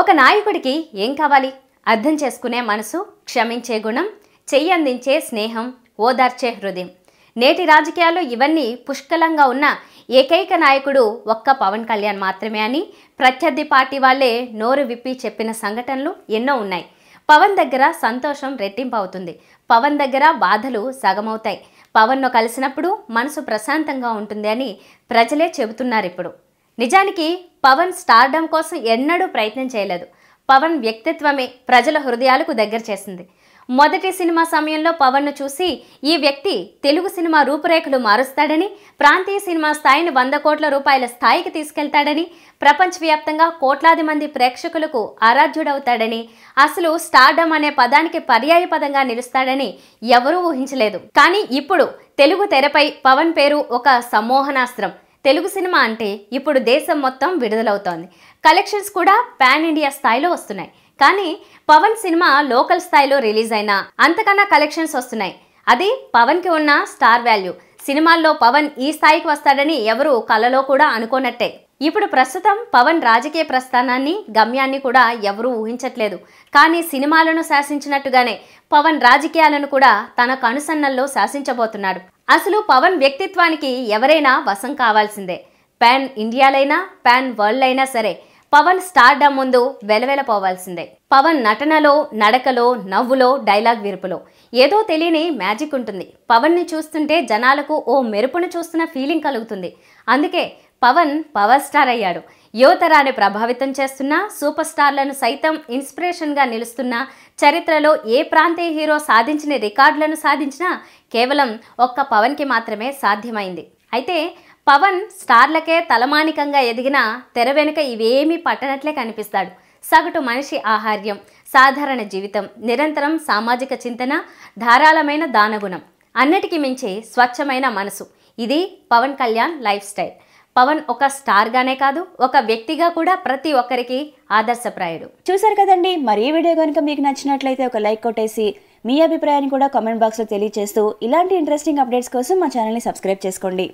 ఒక నాయకుడికి ఏం కావాలి అర్థం చేసుకునే మనసు క్షమించే గుణం చెయ్యందించే స్నేహం ఓదార్చే హృదయం నేటి రాజకీయాల్లో ఇవన్నీ పుష్కలంగా ఉన్న ఏకైక నాయకుడు ఒక్క పవన్ కళ్యాణ్ మాత్రమే అని ప్రత్యర్థి పార్టీ వాళ్ళే నోరు విప్పి చెప్పిన సంఘటనలు ఎన్నో ఉన్నాయి పవన్ దగ్గర సంతోషం రెట్టింపు అవుతుంది పవన్ దగ్గర బాధలు సగమవుతాయి పవన్ను కలిసినప్పుడు మనసు ప్రశాంతంగా ఉంటుంది అని ప్రజలే చెబుతున్నారు ఇప్పుడు నిజానికి పవన్ స్టార్డమ్ కోసం ఎన్నడూ ప్రయత్నం చేయలేదు పవన్ వ్యక్తిత్వమే ప్రజల హృదయాలకు దగ్గర చేసింది మొదటి సినిమా సమయంలో పవన్ను చూసి ఈ వ్యక్తి తెలుగు సినిమా రూపురేఖలు మారుస్తాడని ప్రాంతీయ సినిమా స్థాయిని వంద కోట్ల రూపాయల స్థాయికి తీసుకెళ్తాడని ప్రపంచవ్యాప్తంగా కోట్లాది మంది ప్రేక్షకులకు ఆరాధ్యుడవుతాడని అసలు స్టార్డమ్ అనే పదానికి పర్యాయ పదంగా నిలుస్తాడని ఎవరూ ఊహించలేదు కానీ ఇప్పుడు తెలుగు తెరపై పవన్ పేరు ఒక సమ్మోహనాస్త్రం తెలుగు సినిమా అంటే ఇప్పుడు దేశం మొత్తం విడుదలవుతోంది కలెక్షన్స్ కూడా పాన్ ఇండియా స్థాయిలో వస్తున్నాయి కానీ పవన్ సినిమా లోకల్ స్థాయిలో రిలీజ్ అయినా అంతకన్నా కలెక్షన్స్ వస్తున్నాయి అది పవన్కి ఉన్న స్టార్ వాల్యూ సినిమాల్లో పవన్ ఈ స్థాయికి వస్తాడని ఎవరు కలలో కూడా అనుకోనట్టే ఇప్పుడు ప్రస్తుతం పవన్ రాజకీయ ప్రస్థానాన్ని గమ్యాన్ని కూడా ఎవరూ ఊహించట్లేదు కానీ సినిమాలను శాసించినట్టుగానే పవన్ రాజకీయాలను కూడా తనకు అనుసన్నల్లో శాసించబోతున్నాడు అసలు పవన్ వ్యక్తిత్వానికి ఎవరైనా వశం కావాల్సిందే పాన్ ఇండియాలైనా పాన్ వరల్డ్ అయినా సరే పవన్ స్టార్డమ్ ముందు వెలవెలపోవాల్సిందే పవన్ నటనలో నడకలో నవ్వులో డైలాగ్ విరుపులో ఏదో తెలియని మ్యాజిక్ ఉంటుంది పవన్ ని చూస్తుంటే జనాలకు ఓ మెరుపును చూస్తున్న ఫీలింగ్ కలుగుతుంది అందుకే పవన్ పవర్ స్టార్ అయ్యాడు యువతరాన్ని ప్రభావితం చేస్తున్న సూపర్ స్టార్లను సైతం ఇన్స్పిరేషన్గా నిలుస్తున్న చరిత్రలో ఏ ప్రాంతీయ హీరో సాధించిన రికార్డులను సాధించినా కేవలం ఒక్క పవన్కి మాత్రమే సాధ్యమైంది అయితే పవన్ స్టార్లకే తలమానికంగా ఎదిగిన తెర వెనుక ఇవేమీ పట్టనట్లే కనిపిస్తాడు సగటు మనిషి ఆహార్యం సాధారణ జీవితం నిరంతరం సామాజిక చింతన ధారాళమైన దానగుణం అన్నిటికీ మించి స్వచ్ఛమైన మనసు ఇది పవన్ కళ్యాణ్ లైఫ్ స్టైల్ పవన్ ఒక స్టార్గానే కాదు ఒక వ్యక్తిగా కూడా ప్రతి ఒక్కరికి ఆదర్శప్రాయుడు చూశారు కదండి మరీ వీడియో కనుక మీకు నచ్చినట్లయితే ఒక లైక్ కొట్టేసి మీ అభిప్రాయాన్ని కూడా కామెంట్ బాక్స్లో తెలియజేస్తూ ఇలాంటి ఇంట్రెస్టింగ్ అప్డేట్స్ కోసం మా ఛానల్ని సబ్స్క్రైబ్ చేసుకోండి